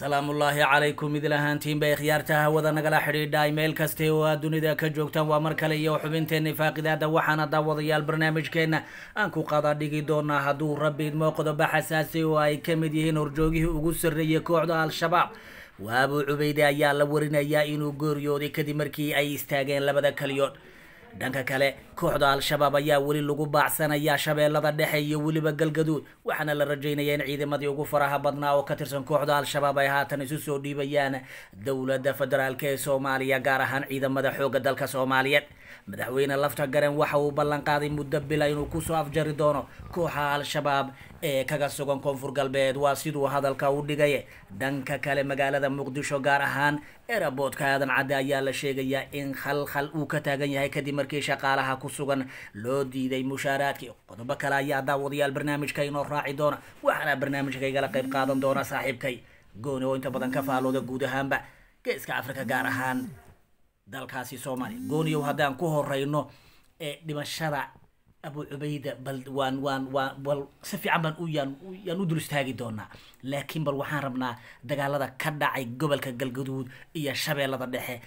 ullaahi calaykum idil bay ikhyaarta hawada nagala xidhiidha meel kaste oo aad dunida ka joogtaan waa mar kale iyo xubinteenni faaqidaada waxaana daawadayaal barnaamijkeenna aan ku dhigi doonaa hadduu rabbi idmoo qodobo xasaasi oo ay ka mid yihiin horjoogihii ugu sarreeyay kooxda al-shabaab waa abuu cubayde ayaa la warinayaa inuu gooryoodi kadib markii ay istaageen labada kaliyood dhanka kale kooxda al-shabaab ayaa weli lagu baacsanaya shabeellada dhexe iyo weliba galgaduud waxaana la rajaynaya in ciidamadii ugu faraha badnaa oo ka tirsan kooxda al-shabaab ay haatan isu soo dhiibayaan dowladda federaalk ee soomaaliya gaar ahaan ciidamada xoogga dalka soomaaliyeed madaxweyne lafta garen waxa uu ballanqaaday muddo bila inuu kusoo afjari doono kooxa al-shabaab ee kaga sugan koonfur galbeed waa siduu hadalka u dhigay dhanka kale magaalada muqdisho gaar ahaan eraboodka aadan cadde ayaa la sheegayaa in khalkhal uu ka taagan yahay kadib markii shaqaalaha ku sugan loo diiday mushaaraadkii qodobo kale ayaa daawadayaal barnaamijka inoo raaci doona waxaana barnaamijka igala qayb qaadan doona saaxiibkay gooni oo inta badan ka faallooda guud ahaanba geeska afrika gaar ahaan dalkaasi soomaaliya gooniyow haddaan ku horeyno ee dhimashada abu cubayda bal waan waan waan bal si fiican baan u yaan yaan u dul istaagi doonaa laakiin bal waxaan rabnaa dagaalada ka dhacay gobolka galgaduud iyo shabeellada dhexe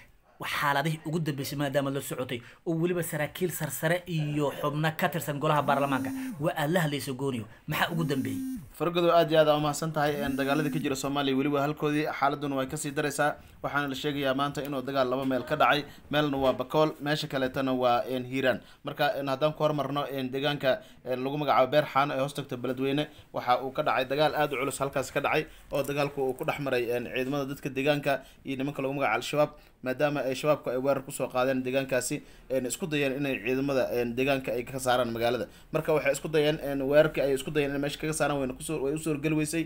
xaaladihii ugu dambeysay maadaama la socotay oo weliba saraakiil sarsare iyo xubno ka tirsan golaha baarlamaanka waa aad la hadlaysa gooniyo maxaa ugu dambeeyey fargodow aad iyo aad aa umahadsan tahay dagaalada ka jira soomaaliya weliba halkoodii xaaladuna way kasii daraysaa waxaana la sheegayaa maanta inuu dagaal laba meel ka dhacay meelna waa bakool meesha kaleetana waa hiiraan marka haddaan ku hormarno deegaanka lagu magacaabo beer xaano ee hoostagta beledweyne waxa uu ka dhacay dagaal aada u culus halkaas ka dhacay oo dagaalku uu ku dhex maray ciidamada dadka deegaanka iyo nimanka lagu magaca al-shabaab maadaama ay shabaabku ay weerar kusoo qaadeen deegaankaasi isku dayeen inay ciidamada deegaanka ay ka saaraan magaalada marka waxay isku dayeen weerarkii ay isku dayeen in meesha kaga saaraan way u suurgeli weysay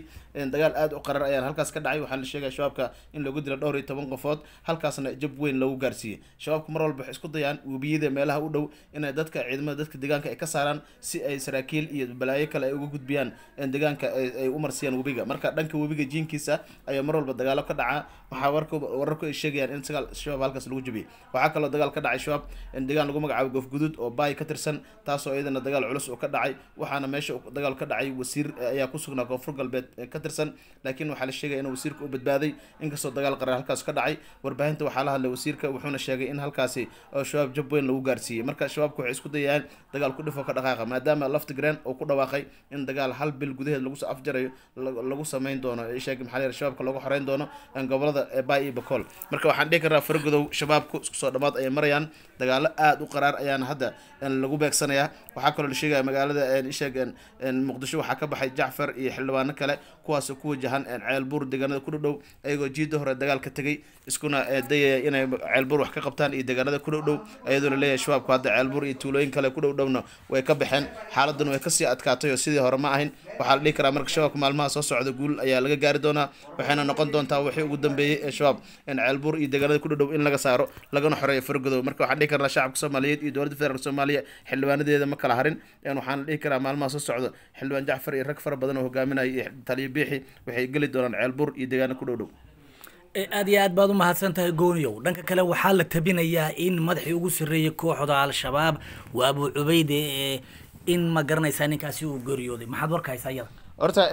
dagaal aad u qarar ayaan halkaas ka dhacay waxaa la sheegaya shabaabka in lagu dilo dhowr iyo toban qofood halkaasna jab weyn lagu gaarsiiyey shabaabku mar walba waxay isku dayaan webiyada meelaha u dhow inay dadka ciidamada dadka deegaanka ay ka saaraan si ay saraakiil iyo balaayo kale ay uga gudbiyaan deegaanka ay u marsiiyaan webiga marka dhanka webiga jiinkiisa ayaa mar walba dagaalo ka dhacaa waxaa wararku ay sheegayaan in sagaal shabaab halkaas lagu jabiyey waxaa kaloo dagaal ka dhacay shabaab in degaan lagu magacaabo goofguduud oo baay ka tirsan taasoo iyadana dagaal culus oo ka dhacay waxaana meesha dagaal ka dhacay wasiir eh, ayaa ku sugnaa koonfur galbeed eh, ka tirsan laakiin waxaa la sheegaya inuu wasiirka u badbaaday inkastoo dagaal qarar halkaas ka dhacay warbaahinta waxaa la hadlay wasiirka wuxuuna sheegay in halkaasi oo eh, shabaab jab weyn lagu gaarsiiyey marka shabaabku waxay isku dayayaan dagaal ku dhifo ka dhaqaaqa maadaama laftigrand uu ku dhawaaqay in dagaal hal bil gudaheed lagu afjarayo lagu samayn doono sheeg maxaa shabaabka lagu xoreyn doono gobolada baay iyo bakool marka waxaan dhihi kara taageera faragudow shabaabku isku soo dhammaad ayay marayaan dagaalo aada u qaraar ayaana hadda lagu beegsanayaa waxaa kaloo la sheegaya magaalada sheeg muqdisho waxaa ka baxay jacfar iyo xildhibaano kale kuwaas ku wajahan ceelbuur deegaanada kudhowdhow ayagoo jiida hore dagaalka tegay iskuna dayaya inay ceelbuur wax ka qabtaan iyo deegaanada kudhowdhow ayadoo laleeyahay shabaabku hadda ceelbuur iyo tuulooyin kale kudhowdhowna way ka baxeen xaaladuna way kasii adkaatay oo sidii hore ma ahin waxaa la dhihi karaa marka shabaabka maalmaha soo socda guul ayaa laga gaari doonaa waxayna noqon doontaa wixii ugu dambeeyey ee shabaab ceelbuur iyo deegaanada ku in laga saaro lagana xoreeyo fargudoob marka waxaan dhihi karnaa shacabka soomaaliyeed iyo dowladda federaalk soomaaliya xildhibaanadeeda ma kala harin waxaan dhihi karaa maalmaha soo socda xildhibaan jacfar iyo rag fara badan oo hogaaminaya iyo taliyo biixi waxay geli doonaan ceelbuur iyo deegaano ku dhowdhow eh, aada iyo aad baad u mahadsan tahay gooniyow dhanka kale waxaa la tabinayaa in madaxii ugu sarreeyey kooxda al-shabaab waa abuu cubeyde eh, in ma garanaysaa ninkaasi uu geeriyooday maxaad warkahaysaa iyada horta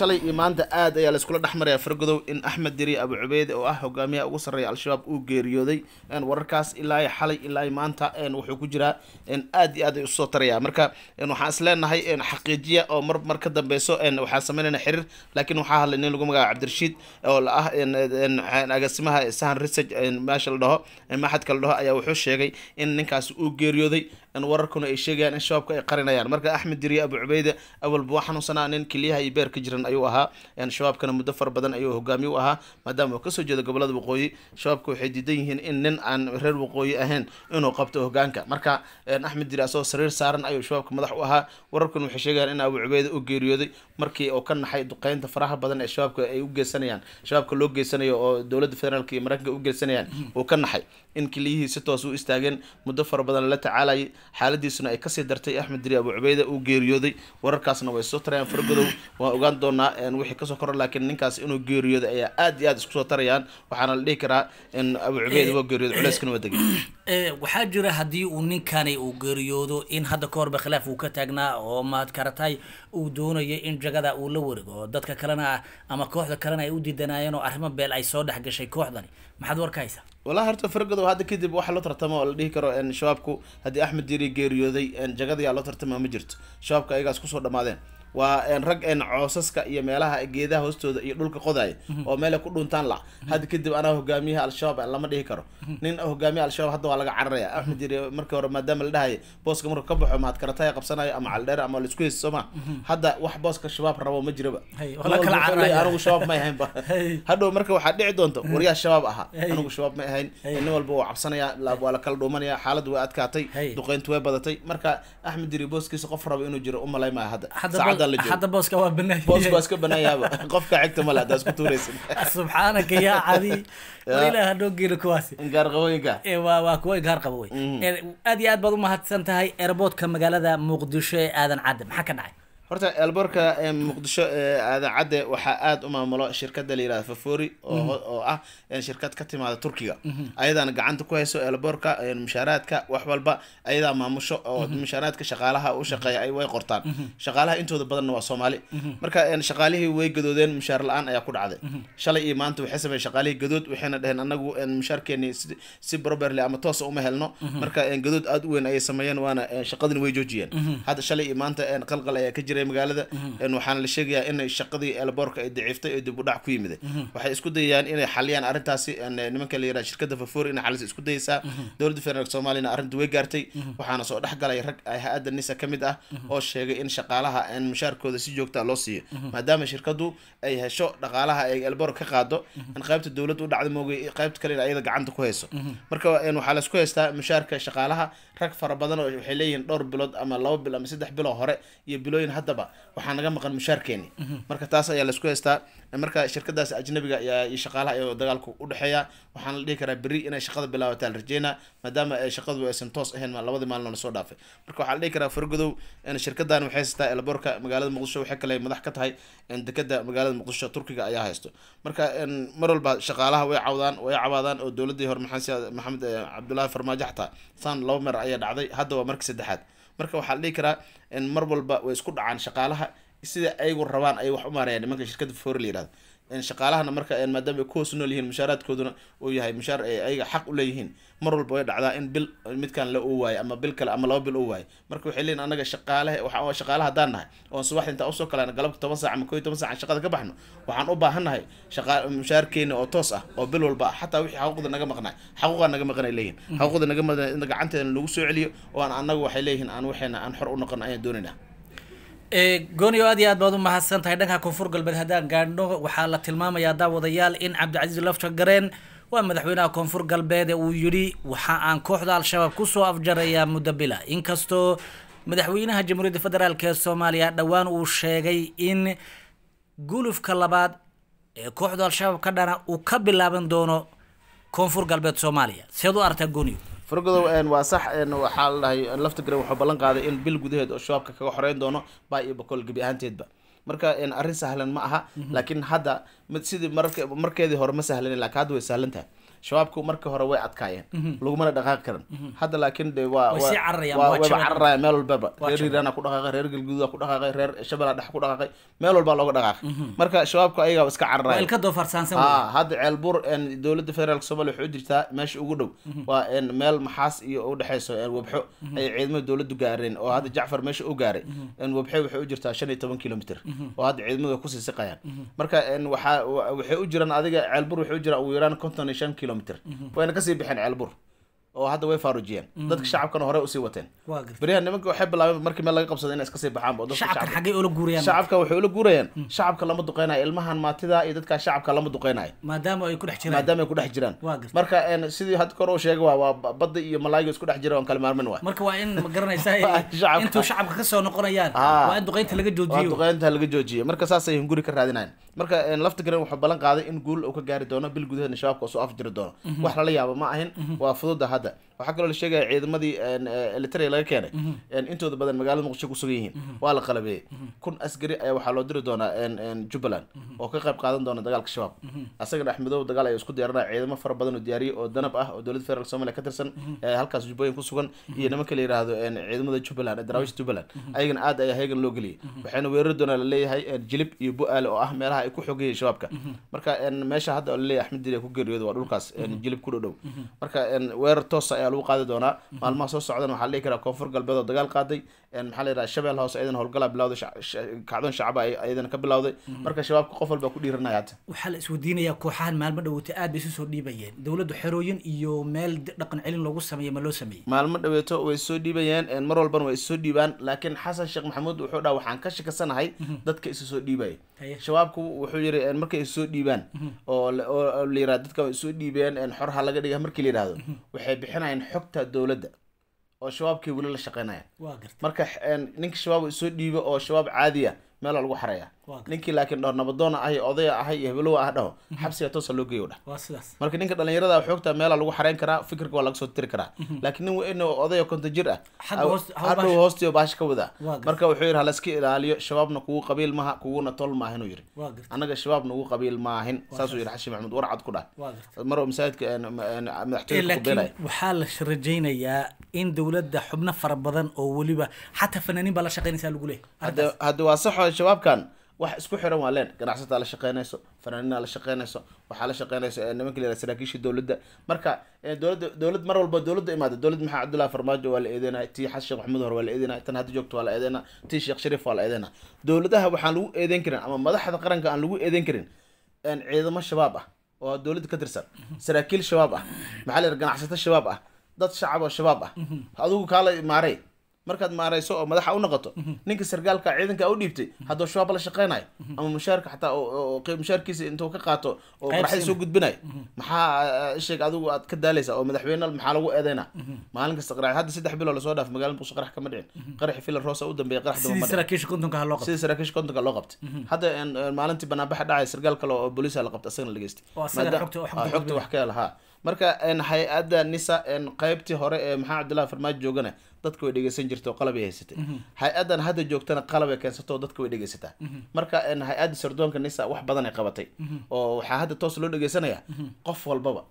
shalay iyo maanta aad ayaa laskula dhex marayaa fargodow in axmed diri abu cubeyd oo ah hogaamiyaha ugu sarreeya al-shabaab uu geeriyooday wararkaas ilaa xalay ilaa maanta wuxuu ku jiraa aad iyo aad ay usoo taraya marka waxaan is xaqiijiya oo mar mar dambeyso waxaan sameynayna xiriir laakiin waxaa hadlay nin lagu magaca cabdirashiid oo la ah agaasimaha sahan research meesha la dhaho maxadka la dhaho ayaa wuxuu sheegay in ninkaasi uu geeriyooday wararkuna ay sheegayaan in shabaabka ay qarinayaan marka axmed diri abu cubeyd awalba waxaan u xiliyaha iyo beerka jiran ayuu ahaa shabaabkana muddo fara badan ayuu hogaamiy u ahaa maadaama uu kasoo jeeda gobolada waqooyi shabaabka waxay diidan yihiin in nin aan reer waqooyi ahayn inuu qabto hogaanka marka axmed jiri asagoo sariir saaran ayuu shabaabka madax u ahaa wararkuna waxay sheegayaan in abu cubeyd u geeriyooday markii oo ka naxay duqeynta faraha badan ee shabaabka ay u geysanayaan shabaabka loo geysanayo oo dowladda federaalk iyo mareykanka u geysanayaan uu ka naxay in kiliyihii si toos u istaageen muddo fara badan lala tacaalayay xaaladiisuna ay kasii dartay axmed jiri abu cubeyda uu geeriyooday wararkaasna way soo tarayaan fargodow waan ogaan doonaa wixii kasoo koro laakiin ninkaas inuu geeriyooda ayaa aad iyo aad isku soo tarayaan waxaana la dhihi karaa in abu cubeyd waa geeriyooda culeyskana waa degay eh, eh, waxaa jira haddii uu ninkani uu geeriyoodo in hadda ka horba khilaaf uu ka taagnaa oo maadkaratay uu doonayo in jagada uu la wareego dadka kalena ah ama kooxda kalena ay u diidanaayeen oo arrimo beel ay soo dhex gashay kooxdani maxaad warkaysaa walahi horta fargado hadda kadib waxa loo tartamo la dhihi karo shabaabku haddii axmed diiri geeriyooday jagadayaa loo tartama ma jirto shabaabka ayagaas kusoo dhamaadeen waa rag coosaska iyo meelaha geedaha hoostooda iyo dhulka qodaaya mhm. oo meela ku dhuntaan lac mhm. hadda kadib anaa hogaamiyaha al-shabaab lama dhihi karo mhm. nin hogaamiyaha al-shabaab hadda waa laga cararaya axmed yiri markii hore maadaama la dhahaya booska markuu ka baxo mahadkarataya qabsanayo ama caldheere ama laisku heysa sooma hadda wax booska shabaab rabo ma jiraba anigu shabaab may ahaynba hadhow marka waxaa dhici doonta waryaa shabaab ahaa anigu shabaab may ahayn nin walba waa cabsanaya waa la kala dhuumanaya xaaladdu way adkaatay duqeyntu way badatay marka axmed yiri booskiisa qof raba inuu jiro umalay maa hadda axadda booska waa banaaye boos baa iska banaayaaba qofka xigta male haddaa isku tuuraysan subxaanaka yaa cadi ilaa hadhow geelo kuwaasi gaar qabooyinka waa waa kuwa gaar qabo wey aad iyo aad baad umahadsan tahay airportka magaalada muqdisho ee aadan cadde maxaa ka dhacay horta elborka muqdisho idaacadde waxaa aada u maamulo shirkada layihahda fafori mhm. oo ah shirkad ka timaada turkiga mhm. ayadaana gacanta ku hayso elborka mushaaraadka wax walba ayadaa maamusho oo mhm. mushaaraadka shaqaalaha u shaqeeya way qortaan shaqaalaha intooda badanna waa soomaali marka shaqaalihii way gadoodeen mushaar la-aan ayaa ku dhacday shalay iyo maanta waxay sameyen shaqaalihii gadood waxayna dheheen anagu mushaarkeeni si broberle ama toosa uma helno marka gadood aada u weyn ayay sameeyeen waana shaqadin way joojiyeen hadda shalay iyo maanta qalqal ayaa ka jiray ee magaalada waxaana la sheegayaa in shaqadii elboorka ay daciiftay ee dibudhac ku yimiday waxay isku dayayaan inay xaliyaan arrintaasi nimanka la yihah shirkadda fafoori inay xalisa isku dayeysaa dowladda federaalk soomaaliyana arrinta way gaartay waxaana soo dhex galay rag hay-adda nisa ka mid ah oo sheegay in shaqaalaha mushaarkooda si joogtaa ah loo siiyo maadaama shirkaddu ay hesho dhaqaalaha ay elboork ka qaado in qaybta dowladda u dhacda moogay qaybta kale in ayada gacanta ku hayso marka waxaa laisku haystaa mushaarka shaqaalaha rag fara badan waxay leeyihiin dhowr bilood ama laba bil ama saddex biloo hore iyo bilooyin hadda intaba waxaa naga maqan mushaarkeeni marka taas ayaa lasku haystaa marka shirkadaas ajnabiga iyo shaqaalaha iyo dagaalka udhexeeya waxaana la dhihi karaa beri inay shaqada bilaabataa rajeyna maadaama maadaama shaqadu aysan toos ahayn labadii maalin oo lasoo dhaafay marka waxaa la dhihi karaa fargodow shirkadan waxay haystaa elboorka magaalada muqdisho waxay kale madax ka tahay dekeda magaalada muqdisho turkiga ayaa haysto marka mar walba shaqaalaha way cawdaan way cawaadaan oo dowladii hore maxamed eh, cabdulaahi farmaajo xataa saan laba mer ayaa dhacday hadda waa saddexaad marka waxaa la dhihi karaa in mar walba way isku dhacaan shaqaalaha sida aygu rabaan ay wax u maaraya nimanka shirkada for la yirahdo shaqaalahana marka maadaama ku hoos nool yihiin mushaaraadkooduna uu yahay mushaar ayaga xaq u leeyihiin mar walba way dhacdaa in bil midkaan la u waayo ama bil kale ama laba bil u waayo marka waxay leeyihin anaga shaqaalaha waxaa shaqaala haddaan nahay oon subaxda intaa usoo kalaan galabka toban saac ama koo toban saac shaqada ka baxno waxaan u baahan nahay shaqa oo toos ah oo bil walba ah xataa wixii xaquuqda naga maqnaay xaquuqaa naga maqnay leeyihin mm-hmm. xaquuqda naga maqnay in gacanteena lagu soo celiyo oo aan anagu waxay leeyihiin aan waxeena aan xor u noqon ayaan doonayna Eh, gonio aad iyo aad baad u mahadsan tahay dhanka koonfur galbeed haddaan gaadhno waxaa la tilmaamayaa daawadayaal in cabdicasiis lafta gareen waa madaxweynaha koonfur galbeed ee uu yidhi waxa aan kooxda al-shabaab kusoo afjarayaa muddo bila inkastoo madaxweynaha jamhuuriyadda federaalk ee soomaaliya dhowaan uu sheegay in gulufka labaad ee kooxda al-shabaab ka dhana uu ka bilaaban doono koonfur galbeed soomaaliya seed u artaa gooniyo fargodow waa sax waxaa ladhahay lafta gare wuxuu ballan qaaday in bil gudaheed oo shabaabka kaga xoreyn doono baa iyo boqol gebi ahaanteedba marka arrin sahlan ma aha mhm. laakiin hadda mid sidii marmarkeedii hore ma sahlanin lakin hadda way sahlan tahay shabaabku marka hore way adkaayeen mhm. lagumana dhaqaaqi karan mhm. hadda laakiin de waa cararaya meel walbaba reer hiiraana ku dhaqaaqay reer galguuda ku dhaqaaqay reer shabeella dhex ku dhaqaaqay meel walbaa looga dhaqaaqay mhm. marka shabaabku ayagaa iska cararaya hadda ceelbuur dowladda federaalk somalia waxay u jirtaa meesha ugu dhow waa meel maxaas iyo u dhexeyso wabxo ay ciidamada dowladdu gaareen oo hadda jacfar meesha u gaaray wabxo waxay u jirtaa shan iyo toban kilomitr oo hadda ciidamadu kusii siqayaan marka waxaa waxay u jiraan adiga ceelbuur waxay u jiraan ugu yaraan konton iyo shan kilo كيلومتر وين كسي بحن على البر oo hadda way faarujiyeen mm. dadka shacabkana hore usii wateen beryahan nimanka waxay bilaabeen markii meel laga qabsaday inay iska sii baxaan waxay ula guurayaan mm. shacabka lama duqeynayo ilmahan maatida iyo dadkaa shacabka lama duqeynayo maadaama ay ku dhex jiraan marka sidii had kor u sheegay waa waa badda iyo malaayiga isku dhex jira on kala maarmin waay marka waa in magaranaysaintuu shacabka kasoo noqonayaan waa in duqeynta laga joojiyo duqeynta laga joojiyo marka saasay hunguri ka raadinayn marka laftigaran wuxuu ballan qaaday in guul uu ka gaari doono bil gudaheedna shabaabka usoo afjiri doono mhm. wax lala yaabo ma ahin mhm. waa fudud hadda waxaa kaloo la sheegaya ciidamadii elitariya laga keenay mhm. intooda badan magaalada muqdisho kusugan yihiin mhm. waa la qalabeeyey mhm. kun askari ayaa waxaa loo diri doonaa jubbaland oo ka qayb qaadan doona dagaalka shabaab asagana axmedoob dagaal ayaa isku diyaaranaya ciidamo fara badan oo diyaariye oo danab ah oo dowladda federaalk somaliya ka tirsan halkaas jubbooyin kusugan iyo nimanka la yihahdo ciidamada jubbaland ee daraawish jubbaland ayagana aad ayaa hayagan loo geliyay waxayna weerari doonaa laleeyahay jilib iyo bu-aale oo ah meelaha ay ku xoogayay shabaabka marka meesha hadda laleeyahay axmed dili ku geeriyooda waa dhulkaas jilib ku dhodhow marka weerar toosa ayaa lagu qaadi doonaa maalmaha soo socdan waxaa la dhihi karaa koonfur galbeed oo dagaal qaaday maxaa la yidhaha shabeel hoose ayadan howlgalaa bilawday kacdoon shacaba ayadana ka bilawday marka shabaabka qof walba ku dhiiranaya hadda waxaa la isweydiinayaa kooxahan maalmo dhaweeto aad bay isu soo dhiibayeen dowladdu xerooyin iyo meel dhaqan celin lagu sameeye ma loo sameeyey maalmo dhaweeto way soo dhiibayeen mar walbana way isusoo dhiibaan laakiin xasan sheekh maxamuud wuxuu dhaha waxaan ka shakasanahay mhm. dadka isu soo dhiibaya shabaabku wuxuu yiri markay isoo dhiibaan mhm. oo layira dadka soo dhiibeen xor ha laga dhiga markii la layihahdo mhm. waxay bixinayaan xogta dowladda oo shabaabkii weli la shaqeynayaan marka ninka shabaab isoo dhiiba oo shabaab caadi ah meela lagu xareeya ninkii laakiin dhowr nabadoona ahy odaya ahay iyo habelowa ah dhaho mhm. xabsiga toosa loo geeyo dhah marka ninka dhalinyarada ah xoogta meela lagu xareyn karaa fikirka waa laga soo tiri karaa mhm. laakiin nin in odaya konta jir ah hadhow hoostiyo baasha ka wada marka wuxuu yidhi halaiska ilaaliyo shabaabna kugu qabiil maha kuguna tol maahin uu yidhi annaga shabaabna ugu qabiil maahin saasuu yidhi xashi maxamed warcad ku dhah mar masaajidka eh, eh, madaxtooyalakiin eh, waxaa la rajaynayaa in dowladda xubno fara badan oo weliba xataa fanaaniin baa la shaqaynaysaa lagu leeyahay hadda waa saxo shabaabkan wax isku xiran waa leen ganacsataa la shaqeynayso fanaaniinaa la shaqeynayso waxaa la shaqeynayso nimanka la saraakiisha dowladda marka dowladda dowlad mar walba dowladda imaada dowlad maxaa cabdullahi farmaajo waa la eedeynaya tii xasan sheekh maxamuud hore waa la eedeynaya tan hadda joogta waa la eedeynaya tii sheekh shariif waa la eedeynaya dowladaha waxaan lagu eedeyn karin ama madaxda qaranka aan lagu eedeyn karin ciidamo shabaab ah oo dowladda ka tirsan saraakiil shabaab ah maxaa la ganacsato shabaab ah dad shacab oo shabaab ah adigu kaala maaray markaad maarayso oo madaxa u noqoto mhm. ninka sargaalka ciidanka u dhiibtay haddoo shabaab la shaqeynayo mhm. ama mushaarka xataa mushaarkiisa intuu ka qaato oo madaxda soo gudbinayo mhm. maxaa eh, sheeg adigu aad ka daalaysaa oo madaxweyne maxaa lagu eedeynaa maalin kasta qarax hadda saddex biloo lasoo dhaaf magaalada muqdisho qarax kama dhicin qaraxi filan roosa u dambeeya qarax saraakiisha kontonka loo qabtay hadda eh, eh, maalintii banaanbaxa dhacay sargaal kale oo booliisa la qabtay asagana la geystay ah, xogta wax ka lahaa marka hay-adda nisa qeybtii hore ee maxaa cabdillahi farmaajo joogana dadka way dhegeysan jirto qalab ay haysatay mhm. hay-addan hadda joogtana qalab ay keensato dadka way dhegeysataa mhm. marka hay-adda sardoonka nisa wax badan ay qabatay mhm. oo waxaa hadda toos loo dhegeysanaya qof walbaba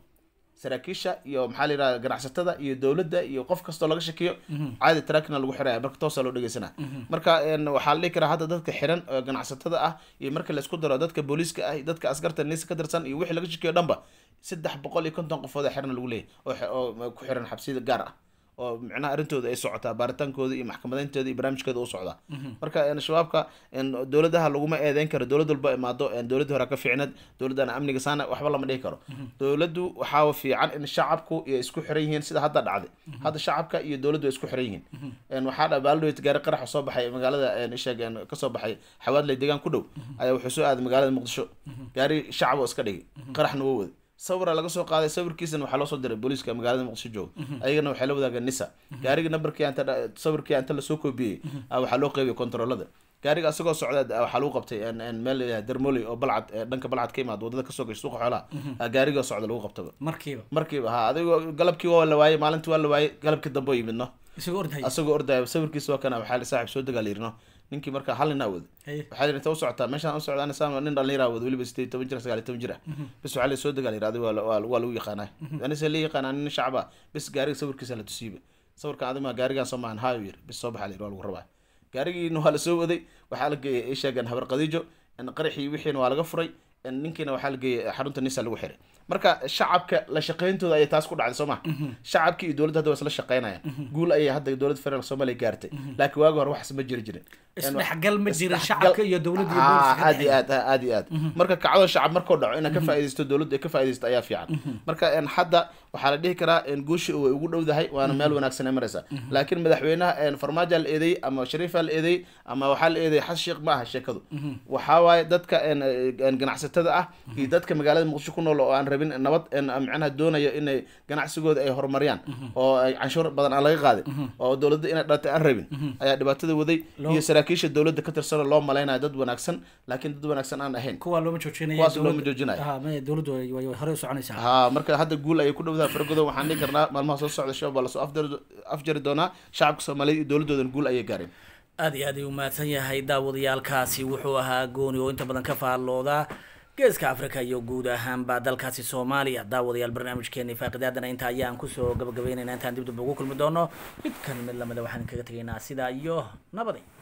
saraakiisha iyo maxaa la yidhahda ganacsatada iyo dowladda iyo qof kastoo laga shakiyo caadi taraakina lagu xiraya marka toosaa loo dhegeysanaa marka waxaa la dhihi karaa hadda dadka xiran oo ganacsatada ah iyo marka laisku daro dadka booliiska ah dadka askarta nisa ka tirsan iyo wixii laga shakiyo dhanba saddex boqol iyo konton qofood xirana lagu leeyahy oo ku xiran xabsiyada gaar ah oo micnaha arintooda ay socotaa baaritaankooda iyo maxkamadeyntooda iyo barnaamijkooda u socdaa mhm. marka shabaabka dowladaha laguma eedeyn karo dowlad walba imaado dowladii hore ka fiicneed dowladdan amniga saana waxba lama dhihi karo mhm. dowladdu waxaa fiican in shacabku ay isku xiran yihiin sida hadda dhacday mhm. hadda shacabka iyo dowladdu ay isku xiran yihiin waxaa dha baaldhawet gaari qarax soo baxay magaalada sheeg kasoo baxay xawaadley degaan ku dhow ayaa wuxuu soo aaday magaalada muqdisho gaari shacab oo iska dhigay qaraxna waa wada sawira laga soo qaaday sawirkiisana waxaa loo soo diray booliiska magaalada muqdisho jooga mhm. ayagana waxay la wadaagaan nisa mhm. gaariga nambarkii sawirkii inta lasoo koobiyey mhm. ah waxaa loo qeybiya kontaroolada gaariga isagoo socda ah waxaa lagu qabtay meel dermoley oo balcad dhanka balcad ka imaada wadada kasoo gasha suuqa xoolaha ah, gaarigoo socda lagu qabtaba markiiba markiiba ha adigoo galabkii waa la waayey maalintii waa la waayey galabkii dambe oo yimidno isagoo ordaya sawirkiisa waa kana waxaa saaxib soo dagaal yirno ninkii markaa hal nin awad waxaa inta u socotaa meeshaan u socda sam nin dhalinyar awad weliba sideed toban jir sagaaliy toban jir mhm. ah waxaa la soo degaa la yirahda waa lagu yaqaanaa mhm. anise la yaqaanaa nin shacba bas gaariga sawirkiisa la tusiiba sawirkan adima gaarigaan soo maahan hayo yir bas soo baxa la yir waa lagu rabaa gaarigiina waa la soo waday waxaa la geeya ay sheegeen habar qadiijo qaraxii wixiina waa laga furay ninkiina waxaa lageeyay xarunta nisa lagu xiray marka shacabka la shaqeyntooda ayay taas ku dhacday soo maa mhm. shacabkii iyo dowladda hadda waa isla mhm. guul ayay hadda dowladda federaalk soomaaliya gaartay mhm. laakiin waagi hore waxas ma jiri jirin isdhexgal ma jirin shacabka iyo dowladda ah, aad iyo aad ah, aad iyo aad marka kacdoo shacab markuu dhaco inaad ka faaidaysto dowladdu ay ka faaidaysto ayaa fiican marka hadda waxaa la dhihi karaa guusha way ugu dhowdahay waana meel wanaagsan ay maraysaa laakiin madaxweynaha farmaaja la eeday ama shariifa la eeday ama waxaa la eeday xas sheekh ma aha sheekadu waxaa waaye dadka ganacsata ganacsatada ah iyo dadka magaalada muqdisho ku nool oo aan rabin nabad ah, micnaha doonayo inay ganacsigooda ay horumariyaan mhm. oo canshuur badan aan laga qaadin mhm. oo dowladda inay dhalatay aan rabin mhm. ayaa dhibaatada waday iyo saraakiisha dowladda ka tirsanoo loo malaynayo dad wanaagsan laakiin dad wanaagsan aan ahayn kuwaa marka hadda guul ayay ku dhowdaha fargodo waxaan dhihi karnaa maalmaha soo socda shabab baa lasoo afjari doonaa shacabka soomaaliyed iyo dowladoodan guul ayay gaareen aad iyo aad ayuu mahadsan yahay daawadayaalkaasi wuxuu ahaa gooni oo inta badan ka faalloodaa geeska afrika iyo guud ahaanba dalkaasi soomaaliya daawadayaal barnaamijkeeni faaqidaadana inta ayaan kusoo gabagabaynayna intaan dibdib ugu kulmi doono midkan mid lamida waxaan kaga tegaynaa sidaa iyo nabaday